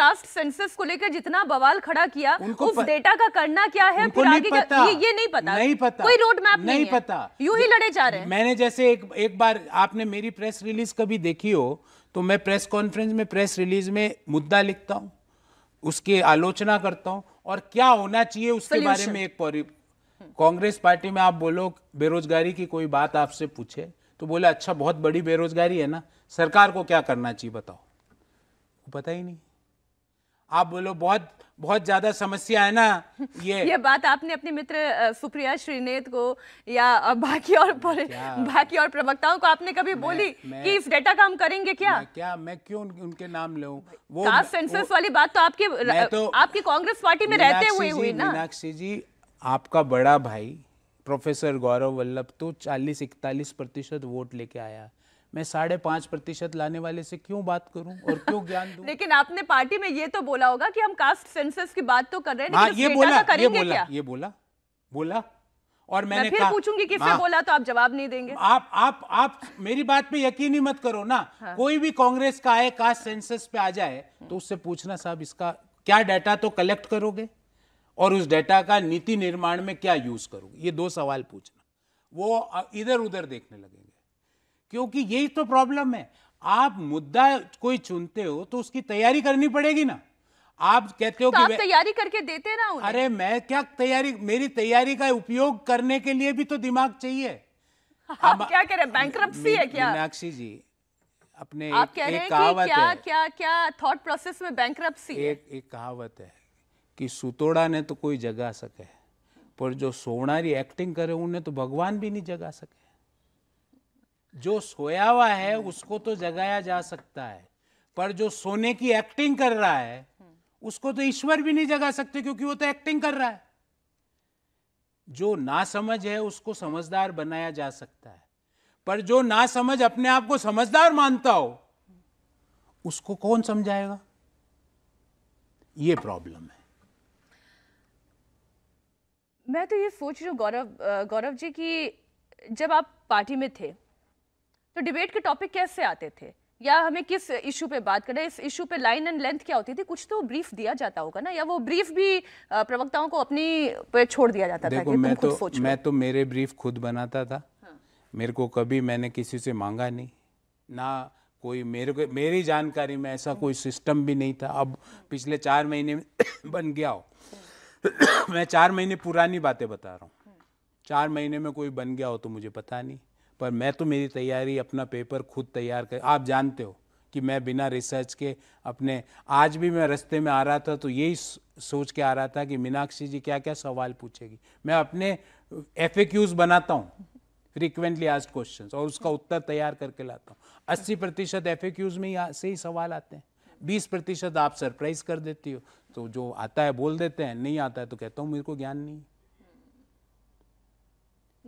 Caste census को लेकर जितना बवाल खड़ा किया उस डेटा का करना क्या है फिर आगे का ये, ये नहीं पता नहीं पता कोई रोड मैप नहीं, नहीं पता यू ही लड़े जा रहे हैं मैंने जैसे एक एक बार आपने मेरी प्रेस रिलीज कभी देखी हो तो मैं प्रेस कॉन्फ्रेंस में प्रेस रिलीज में मुद्दा लिखता हूँ उसकी आलोचना करता हूँ और क्या होना चाहिए उसके बारे में एक कांग्रेस पार्टी में आप बोलो बेरोजगारी की कोई बात आपसे पूछे तो बोले अच्छा बहुत बड़ी बेरोजगारी है ना सरकार को क्या करना चाहिए बताओ पता ही नहीं आप बोलो बहुत बहुत ज्यादा समस्या है ना ये ये बात आपने अपने मित्र सुप्रिया श्रीनेत को या बाकी और बाकी और प्रवक्ताओं को आपने कभी मैं, बोली मैं, कि इस डेटा का हम करेंगे क्या मैं, क्या मैं क्यों उन, उनके नाम ले वो कास्ट वाली बात तो आपके तो, आपकी कांग्रेस पार्टी में रहते हुए हुई ना मीनाक्षी जी आपका बड़ा भाई प्रोफेसर गौरव वल्लभ तो चालीस इकतालीस प्रतिशत वोट लेके आया मैं साढ़े पांच प्रतिशत लाने वाले से क्यों बात करूं और क्यों ज्ञान दूं लेकिन आपने पार्टी में ये तो बोला होगा कि हम कास्ट सेंसस की बात तो कर रहे हैं हाँ, ये बोला ये बोला क्या? ये बोला बोला और मैंने मैं फिर पूछूंगी किसने हाँ। बोला तो आप जवाब नहीं देंगे आप आप आप मेरी बात पे यकीन ही मत करो ना हाँ। कोई भी कांग्रेस का आए कास्ट सेंसस पे आ जाए तो उससे पूछना साहब इसका क्या डाटा तो कलेक्ट करोगे और उस डाटा का नीति निर्माण में क्या यूज करोगे ये दो सवाल पूछना वो इधर उधर देखने लगे क्योंकि यही तो प्रॉब्लम है आप मुद्दा कोई चुनते हो तो उसकी तैयारी करनी पड़ेगी ना आप कहते हो तो कि तैयारी करके देते ना उन्हें। अरे मैं क्या तैयारी मेरी तैयारी का उपयोग करने के लिए भी तो दिमाग चाहिए आप क्या कह रहे हैं बैंक्रप्सी है क्या मीनाक्षी जी अपने आप कह रहे हैं कि क्या क्या क्या थॉट प्रोसेस में बैंक्रप्सी एक एक कहावत है कि सुतोड़ा ने तो कोई जगा सके पर जो सोनारी एक्टिंग करे उन्हें तो भगवान भी नहीं जगा सके जो सोया हुआ है उसको तो जगाया जा सकता है पर जो सोने की एक्टिंग कर रहा है उसको तो ईश्वर भी नहीं जगा सकते क्योंकि वो तो एक्टिंग कर रहा है जो ना समझ है उसको समझदार बनाया जा सकता है पर जो ना समझ अपने आप को समझदार मानता हो उसको कौन समझाएगा ये प्रॉब्लम है मैं तो ये सोच रही हूँ गौरव गौरव जी की जब आप पार्टी में थे तो डिबेट के टॉपिक कैसे आते थे या हमें किस इशू पे बात करें इस इशू पे लाइन एंड लेंथ क्या होती थी कुछ तो ब्रीफ दिया जाता होगा ना या वो ब्रीफ भी प्रवक्ताओं को अपनी पे छोड़ दिया जाता देखो, था मैं तो मैं तो मेरे ब्रीफ खुद बनाता था हाँ। मेरे को कभी मैंने किसी से मांगा नहीं ना कोई मेरे को मेरी जानकारी में ऐसा कोई सिस्टम भी नहीं था अब पिछले चार महीने बन गया हो मैं चार महीने पुरानी बातें बता रहा हूँ हाँ। चार महीने में कोई बन गया हो तो मुझे पता नहीं पर मैं तो मेरी तैयारी अपना पेपर खुद तैयार कर आप जानते हो कि मैं बिना रिसर्च के अपने आज भी मैं रास्ते में आ रहा था तो यही सोच के आ रहा था कि मीनाक्षी जी क्या क्या सवाल पूछेगी मैं अपने एफ बनाता हूँ फ्रीक्वेंटली आज क्वेश्चन और उसका उत्तर तैयार करके लाता हूँ अस्सी प्रतिशत एफ में ही से ही सवाल आते हैं बीस प्रतिशत आप सरप्राइज कर देती हो तो जो आता है बोल देते हैं नहीं आता है तो कहता हूँ मेरे को ज्ञान नहीं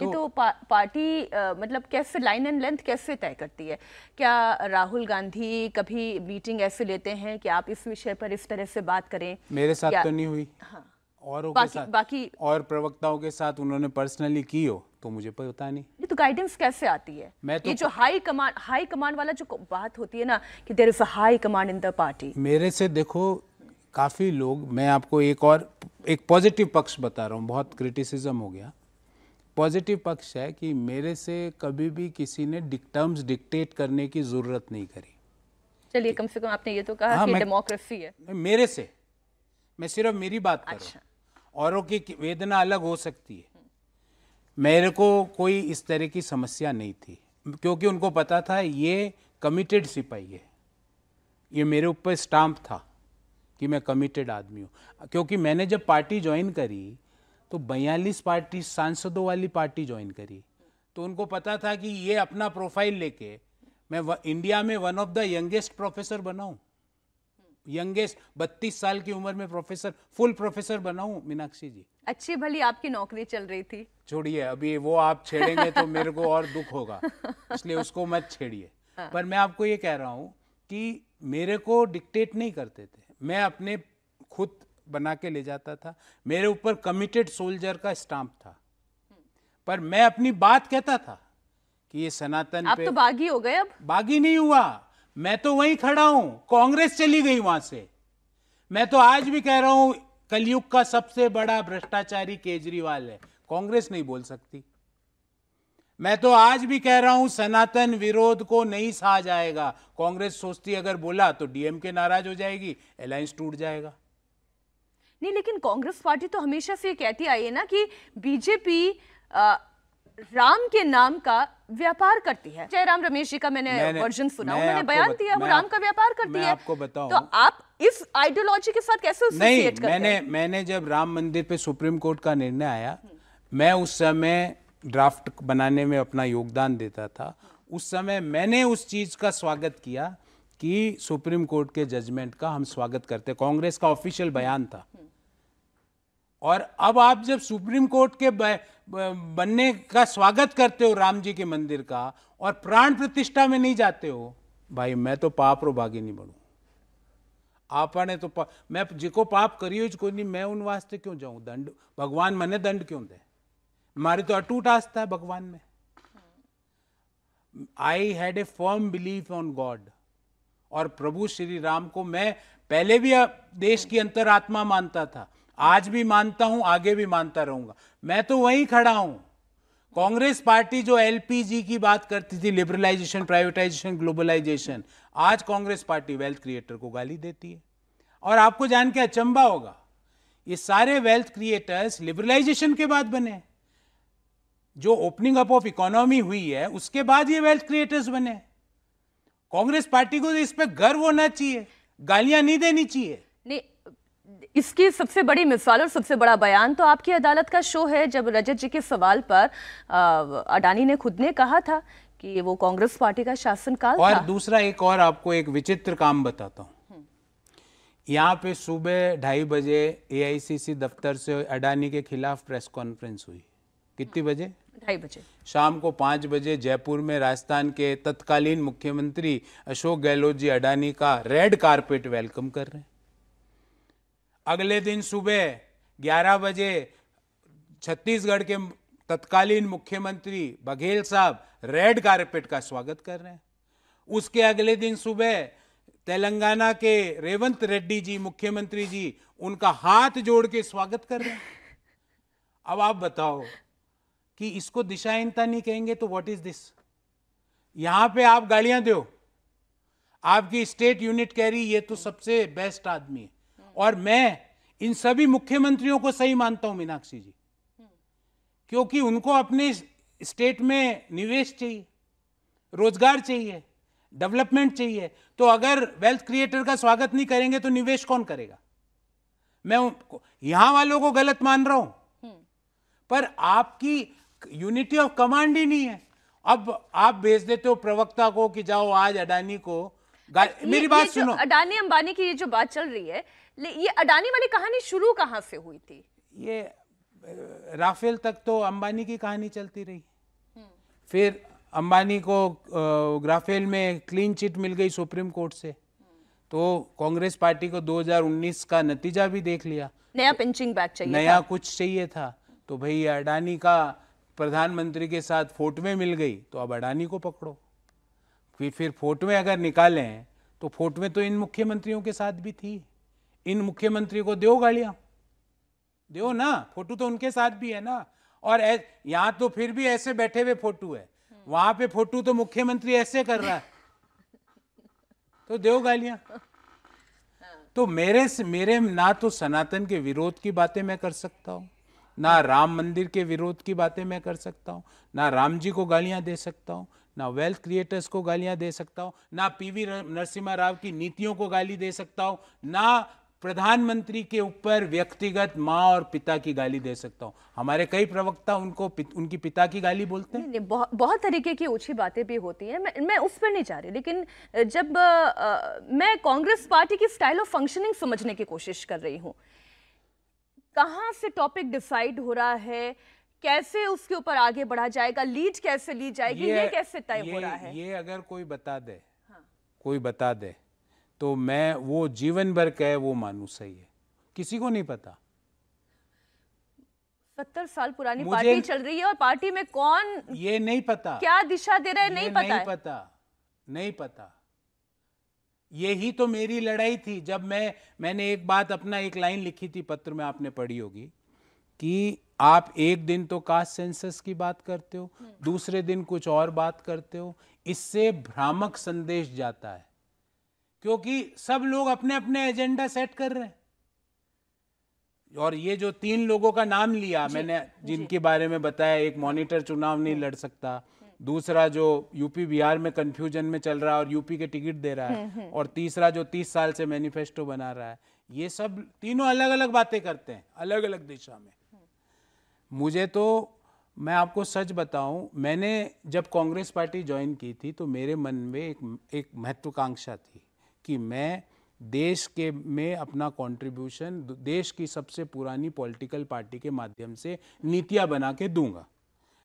ये तो, तो पा, पार्टी आ, मतलब कैसे लाइन एंड लेंथ कैसे तय करती है क्या राहुल गांधी कभी मीटिंग ऐसे लेते हैं कि आप इस विषय पर इस तरह से बात करें मेरे साथ तो नहीं हुई हाँ और बाकी, साथ बाकी और प्रवक्ताओं के साथ उन्होंने पर्सनली की हो तो मुझे पता नहीं ये तो गाइडेंस कैसे आती है मैं तो ये जो हाई कमांड हाई कमांड वाला जो बात होती है ना कि there is high command in the party मेरे से देखो काफ़ी लोग मैं आपको एक और एक पॉजिटिव पक्ष बता रहा हूँ बहुत क्रिटिसिज्म हो गया पॉजिटिव पक्ष है कि मेरे से कभी भी किसी ने टर्म्स डिक्टेट करने की ज़रूरत नहीं करी चलिए कम से कम आपने ये तो कहा हाँ, कि डेमोक्रेसी है मेरे से मैं सिर्फ मेरी बात कर अच्छा। औरों की वेदना अलग हो सकती है मेरे को कोई इस तरह की समस्या नहीं थी क्योंकि उनको पता था ये कमिटेड सिपाही है ये मेरे ऊपर स्टाम्प था कि मैं कमिटेड आदमी हूँ क्योंकि मैंने जब पार्टी ज्वाइन करी तो बयालीस पार्टी सांसदों वाली पार्टी ज्वाइन करी तो उनको पता था कि ये अपना प्रोफाइल लेके मैं इंडिया में one of the youngest professor बनाऊं यंगेस्ट बत्तीस साल की उम्र में प्रोफेसर फुल प्रोफेसर बनाऊं मीनाक्षी जी अच्छी भली आपकी नौकरी चल रही थी छोड़िए अभी वो आप छेड़ेंगे तो मेरे को और दुख होगा इसलिए उसको मत छेड़िए हाँ। पर मैं आपको ये कह रहा हूँ कि मेरे को डिक्टेट नहीं करते थे मैं अपने खुद बना के ले जाता था मेरे ऊपर कमिटेड सोल्जर का स्टाम्प था पर मैं अपनी बात कहता था कि ये सनातन आप पे तो बागी हो गए अब बागी नहीं हुआ मैं तो वहीं खड़ा हूं कांग्रेस चली गई वहां से मैं तो आज भी कह रहा हूं कलयुग का सबसे बड़ा भ्रष्टाचारी केजरीवाल है कांग्रेस नहीं बोल सकती मैं तो आज भी कह रहा हूं सनातन विरोध को नहीं सहा जाएगा कांग्रेस सोचती अगर बोला तो डीएमके नाराज हो जाएगी अलायंस टूट जाएगा नहीं लेकिन कांग्रेस पार्टी तो हमेशा से कहती आई है ना कि बीजेपी राम के नाम का व्यापार करती है जयराम रमेश जी का मैंने वर्जन सुना मैं मैंने बयान दिया वो राम का व्यापार करती है आपको बताऊं तो आप इस आइडियोलॉजी के साथ कैसे नहीं करते मैंने मैंने जब राम मंदिर पे सुप्रीम कोर्ट का निर्णय आया मैं उस समय ड्राफ्ट बनाने में अपना योगदान देता था उस समय मैंने उस चीज का स्वागत किया कि सुप्रीम कोर्ट के जजमेंट का हम स्वागत करते कांग्रेस का ऑफिशियल बयान था और अब आप जब सुप्रीम कोर्ट के बनने का स्वागत करते हो राम जी के मंदिर का और प्राण प्रतिष्ठा में नहीं जाते हो भाई मैं तो पाप रो भागी नहीं बनू आपने तो पा, मैं जिको पाप करियो जो नहीं मैं उन वास्ते क्यों जाऊं दंड भगवान मैंने दंड क्यों दे मारी तो अटूट आस्था है भगवान में I had a firm belief on God और प्रभु श्री राम को मैं पहले भी देश की अंतरात्मा मानता था आज भी मानता हूं आगे भी मानता रहूंगा मैं तो वहीं खड़ा हूं कांग्रेस पार्टी जो एलपीजी की बात करती थी लिबरलाइजेशन प्राइवेटाइजेशन ग्लोबलाइजेशन आज कांग्रेस पार्टी वेल्थ क्रिएटर को गाली देती है और आपको जान के अचंबा होगा ये सारे वेल्थ क्रिएटर्स लिबरलाइजेशन के बाद बने जो ओपनिंग अप ऑफ इकोनॉमी हुई है उसके बाद ये वेल्थ क्रिएटर्स बने कांग्रेस पार्टी को तो इस पर गर्व होना चाहिए गालियां नहीं देनी चाहिए इसकी सबसे बड़ी मिसाल और सबसे बड़ा बयान तो आपकी अदालत का शो है जब रजत जी के सवाल पर अडानी ने खुद ने कहा था कि वो कांग्रेस पार्टी का काल और था। दूसरा एक और आपको एक विचित्र काम बताता हूँ हम्म। यहाँ पे सुबह ढाई बजे एआईसीसी दफ्तर से अडानी के खिलाफ प्रेस कॉन्फ्रेंस हुई कितनी हाँ, बजे ढाई बजे शाम को पांच बजे जयपुर में राजस्थान के तत्कालीन मुख्यमंत्री अशोक गहलोत जी अडानी का रेड कार्पेट वेलकम कर रहे हैं अगले दिन सुबह 11 बजे छत्तीसगढ़ के तत्कालीन मुख्यमंत्री बघेल साहब रेड कारपेट का स्वागत कर रहे हैं उसके अगले दिन सुबह तेलंगाना के रेवंत रेड्डी जी मुख्यमंत्री जी उनका हाथ जोड़ के स्वागत कर रहे हैं अब आप बताओ कि इसको दिशाहीनता नहीं कहेंगे तो व्हाट इज दिस यहां पे आप गाड़ियां दो आपकी स्टेट यूनिट कह रही ये तो सबसे बेस्ट आदमी है और मैं इन सभी मुख्यमंत्रियों को सही मानता हूं मीनाक्षी जी क्योंकि उनको अपने स्टेट में निवेश चाहिए रोजगार चाहिए डेवलपमेंट चाहिए तो अगर वेल्थ क्रिएटर का स्वागत नहीं करेंगे तो निवेश कौन करेगा मैं यहां वालों को गलत मान रहा हूं हम्म। पर आपकी यूनिटी ऑफ कमांड ही नहीं है अब आप भेज देते हो प्रवक्ता को कि जाओ आज अडानी को मेरी बात सुनो अडानी अंबानी की ये जो बात चल रही है ये अडानी वाली कहानी शुरू कहाँ से हुई थी ये राफेल तक तो अंबानी की कहानी चलती रही फिर अंबानी को राफेल में क्लीन चिट मिल गई सुप्रीम कोर्ट से तो कांग्रेस पार्टी को 2019 का नतीजा भी देख लिया नया पिंचिंग बैग चाहिए नया था। कुछ चाहिए था तो भाई अडानी का प्रधानमंत्री के साथ फोटोवें मिल गई तो अब अडानी को पकड़ो फिर फिर फोटोवें अगर निकालें तो फोटोवें तो इन मुख्यमंत्रियों के साथ भी थी इन मुख्यमंत्री को दो गालियां दो ना फोटो तो उनके साथ भी है ना और यहाँ तो फिर भी ऐसे बैठे हुए फोटो है वहां पे फोटो तो मुख्यमंत्री ऐसे कर रहा है तो दो गालियां तो मेरे मेरे ना तो सनातन के विरोध की बातें मैं कर सकता हूँ ना राम मंदिर के विरोध की बातें मैं कर सकता हूँ ना राम जी को गालियां दे सकता हूँ ना वेल्थ क्रिएटर्स को गालियां दे सकता हूँ ना पीवी नरसिम्हा राव की नीतियों को गाली दे सकता हूँ ना प्रधानमंत्री के ऊपर व्यक्तिगत माँ और पिता की गाली दे सकता हूँ हमारे कई प्रवक्ता उनको पित, उनकी पिता की गाली बोलते हैं नहीं, नहीं, बहुत, बहुत तरीके की ऊंची बातें भी होती हैं मैं मैं उस पर नहीं जा रही लेकिन जब आ, आ, मैं कांग्रेस पार्टी की स्टाइल ऑफ फंक्शनिंग समझने की कोशिश कर रही हूँ कहाँ से टॉपिक डिसाइड हो रहा है कैसे उसके ऊपर आगे बढ़ा जाएगा लीड कैसे ली जाएगी ये, ये कैसे तय हो रहा है ये अगर कोई बता दे हाँ। कोई बता दे तो मैं वो जीवन भर कह वो मानू सही है किसी को नहीं पता सत्तर साल पुरानी पार्टी चल रही है और पार्टी में कौन ये नहीं पता क्या दिशा दे रहा है नहीं पता नहीं पता नहीं पता यही तो मेरी लड़ाई थी जब मैं मैंने एक बात अपना एक लाइन लिखी थी पत्र में आपने पढ़ी होगी कि आप एक दिन तो कास्ट सेंसस की बात करते हो हम्म। दूसरे दिन कुछ और बात करते हो इससे भ्रामक संदेश जाता है क्योंकि सब लोग अपने अपने एजेंडा सेट कर रहे हैं और ये जो तीन लोगों का नाम लिया जी, मैंने जिनके बारे में बताया एक मॉनिटर चुनाव नहीं लड़ सकता दूसरा जो यूपी बिहार में कंफ्यूजन में चल रहा है और यूपी के टिकट दे रहा है हम्म, हम्म। और तीसरा जो तीस साल से मैनिफेस्टो बना रहा है ये सब तीनों अलग अलग बातें करते हैं अलग अलग दिशा में मुझे तो मैं आपको सच बताऊं मैंने जब कांग्रेस पार्टी ज्वाइन की थी तो मेरे मन में एक एक महत्वाकांक्षा थी कि मैं देश के में अपना कंट्रीब्यूशन देश की सबसे पुरानी पॉलिटिकल पार्टी के माध्यम से नीतियां बना के दूंगा